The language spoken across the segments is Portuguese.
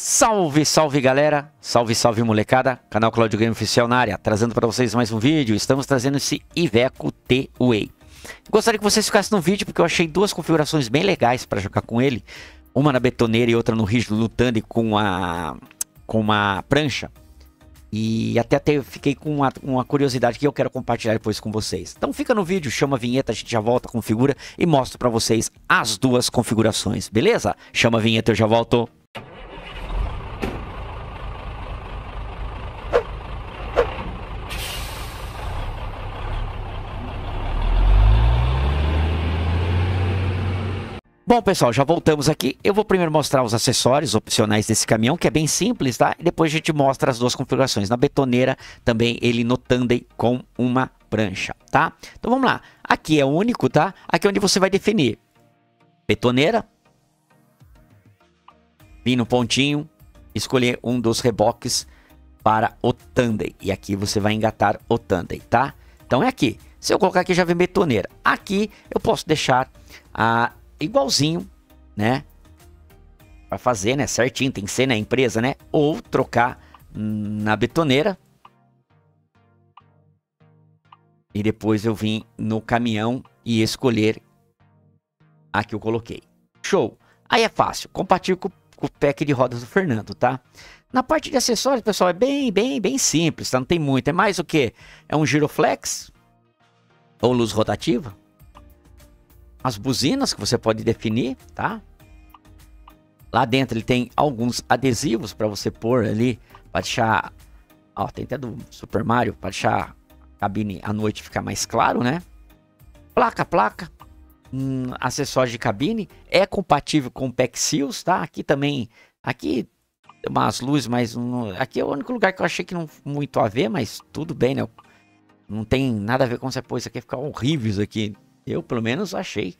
Salve, salve galera, salve, salve molecada, canal Claudio Game Oficial na área, trazendo para vocês mais um vídeo, estamos trazendo esse Iveco T-Way. Gostaria que vocês ficassem no vídeo porque eu achei duas configurações bem legais para jogar com ele, uma na betoneira e outra no rígido lutando com a com uma prancha. E até, até fiquei com uma, uma curiosidade que eu quero compartilhar depois com vocês. Então fica no vídeo, chama a vinheta, a gente já volta, configura e mostro para vocês as duas configurações, beleza? Chama a vinheta, eu já volto. Bom, pessoal, já voltamos aqui. Eu vou primeiro mostrar os acessórios opcionais desse caminhão, que é bem simples, tá? E depois a gente mostra as duas configurações. Na betoneira, também ele no tandem com uma prancha, tá? Então vamos lá. Aqui é único, tá? Aqui é onde você vai definir. Betoneira. Vim no pontinho. Escolher um dos reboques para o tandem. E aqui você vai engatar o tandem, tá? Então é aqui. Se eu colocar aqui, já vem betoneira. Aqui eu posso deixar a igualzinho, né? Para fazer, né? Certinho, tem que ser, né? Empresa, né? Ou trocar na betoneira. E depois eu vim no caminhão e escolher a que eu coloquei. Show! Aí é fácil, compatível com, com o pack de rodas do Fernando, tá? Na parte de acessórios, pessoal, é bem, bem, bem simples, tá? Não tem muito. É mais o que? É um giroflex ou luz rotativa? as buzinas que você pode definir, tá? Lá dentro ele tem alguns adesivos para você pôr ali, para deixar, ó, tem até do Super Mario, para deixar a cabine à noite ficar mais claro, né? Placa, placa, hum, acessórios de cabine, é compatível com o PEC Seals, tá? Aqui também, aqui tem umas luzes, mas não, aqui é o único lugar que eu achei que não muito a ver, mas tudo bem, né? Não tem nada a ver com você, pôr isso aqui ficar horrível isso aqui, eu, pelo menos, achei.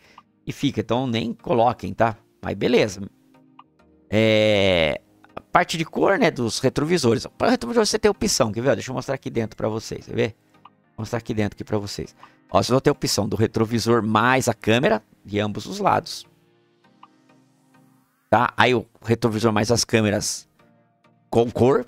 E fica, então nem coloquem, tá? Mas beleza. É... A parte de cor, né, dos retrovisores. Para o retrovisor você tem opção, quer ver? Deixa eu mostrar aqui dentro para vocês, quer ver? Vou mostrar aqui dentro aqui para vocês. Ó, vocês vão ter a opção do retrovisor mais a câmera de ambos os lados. Tá? Aí o retrovisor mais as câmeras com cor,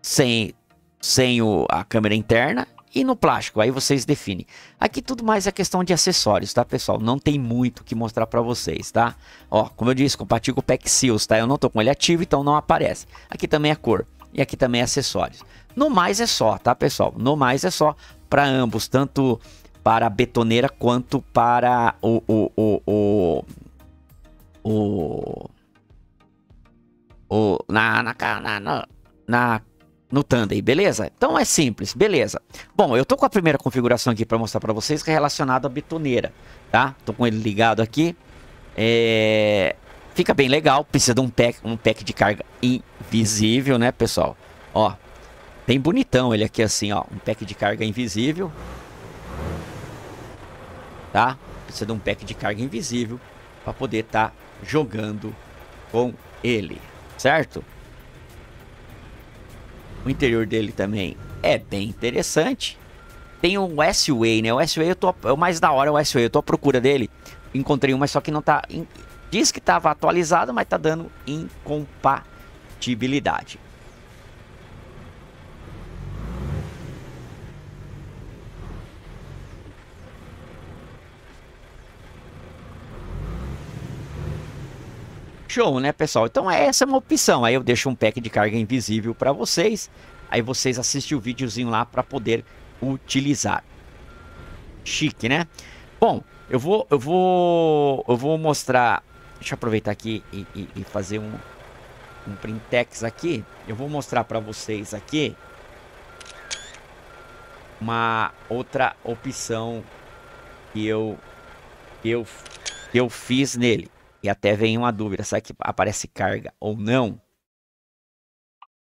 sem, sem o, a câmera interna e no plástico, aí vocês definem. Aqui tudo mais é questão de acessórios, tá, pessoal? Não tem muito que mostrar para vocês, tá? Ó, como eu disse, compartilho com o Pack Seals, tá? Eu não tô com ele ativo, então não aparece. Aqui também é cor e aqui também é acessórios. No mais é só, tá, pessoal? No mais é só para ambos, tanto para a betoneira quanto para o, o, o, o o, o na, na, na, na, no aí, beleza? Então é simples, beleza. Bom, eu tô com a primeira configuração aqui para mostrar para vocês que é relacionada à betoneira, tá? Tô com ele ligado aqui. É... Fica bem legal, precisa de um pack, um pack de carga invisível, né, pessoal? Ó, bem bonitão ele aqui assim, ó, um pack de carga invisível. Tá? Precisa de um pack de carga invisível para poder estar tá jogando com ele, certo? O interior dele também é bem interessante. Tem um S-Way, né? O S-Way eu tô, é o mais da hora, o S-Way. Eu tô à procura dele. Encontrei uma, só que não tá. Diz que tava atualizado, mas tá dando incompatibilidade. show, né, pessoal? Então é, essa é uma opção. Aí eu deixo um pack de carga invisível para vocês. Aí vocês assistem o videozinho lá para poder utilizar. Chique, né? Bom, eu vou, eu vou, eu vou mostrar. Deixa eu aproveitar aqui e, e, e fazer um, um printex aqui. Eu vou mostrar para vocês aqui uma outra opção que eu eu eu fiz nele. E até vem uma dúvida, será que aparece carga ou não?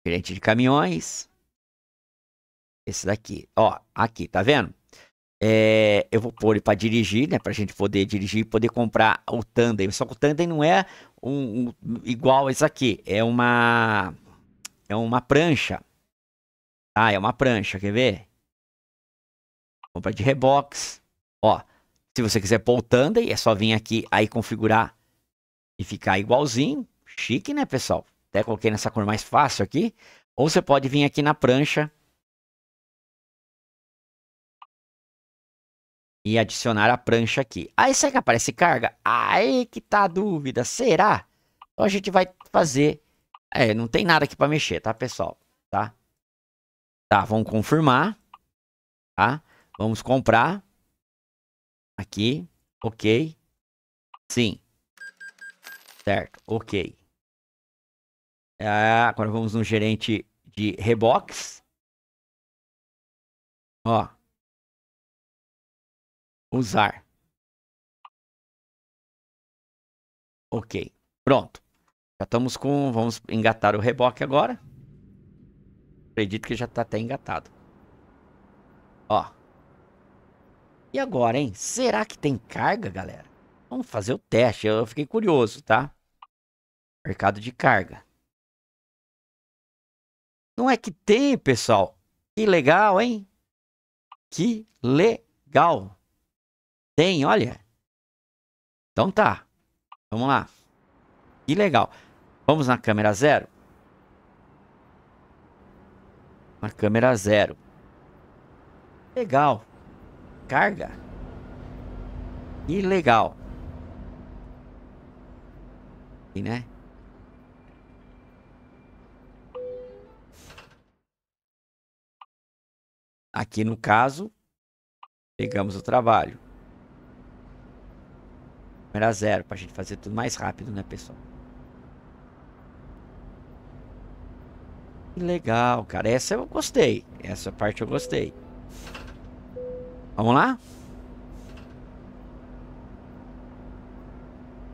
Gerente de caminhões. Esse daqui, ó, aqui, tá vendo? É, eu vou pôr ele para dirigir, né? Para gente poder dirigir e poder comprar o Tandem. Só que o Tandem não é um, um, igual esse aqui. É uma é uma prancha. Ah, é uma prancha, quer ver? Compra de rebox. Ó, se você quiser pôr o Tandem, é só vir aqui aí configurar e ficar igualzinho. Chique, né, pessoal? Até coloquei nessa cor mais fácil aqui. Ou você pode vir aqui na prancha e adicionar a prancha aqui. Aí será que aparece carga? Aí que tá a dúvida. Será? Então a gente vai fazer... É, não tem nada aqui para mexer, tá, pessoal? Tá? Tá, vamos confirmar. Tá? Vamos comprar. Aqui. Ok. Sim. Certo, ok. Ah, agora vamos no gerente de rebox. Ó. Usar. Ok, pronto. Já estamos com... Vamos engatar o reboque agora. Acredito que já está até engatado. Ó. E agora, hein? Será que tem carga, galera? Vamos fazer o teste. Eu fiquei curioso, tá? Mercado de carga. Não é que tem, pessoal. Que legal, hein? Que legal. Tem, olha. Então tá. Vamos lá. Que legal. Vamos na câmera zero? Na câmera zero. Legal. Carga. Que legal né? Aqui no caso, pegamos o trabalho. Era zero para a gente fazer tudo mais rápido, né, pessoal? Que legal, cara. Essa eu gostei. Essa parte eu gostei. Vamos lá?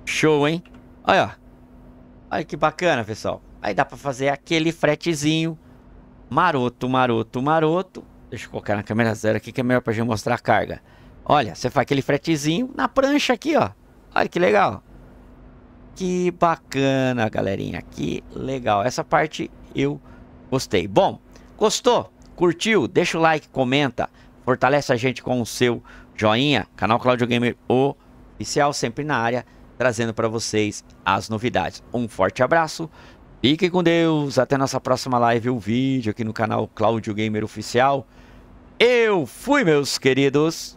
Show, hein? Olha, ó. Olha que bacana, pessoal. Aí dá para fazer aquele fretezinho maroto, maroto, maroto. Deixa eu colocar na câmera zero aqui que é melhor para gente mostrar a carga. Olha, você faz aquele fretezinho na prancha aqui, ó. Olha que legal. Que bacana, galerinha. Que legal. Essa parte eu gostei. Bom, gostou? Curtiu? Deixa o like, comenta. Fortalece a gente com o seu joinha. Canal Claudio Gamer Oficial sempre na área trazendo para vocês as novidades. Um forte abraço, fiquem com Deus, até nossa próxima live ou vídeo aqui no canal Cláudio Gamer Oficial. Eu fui, meus queridos!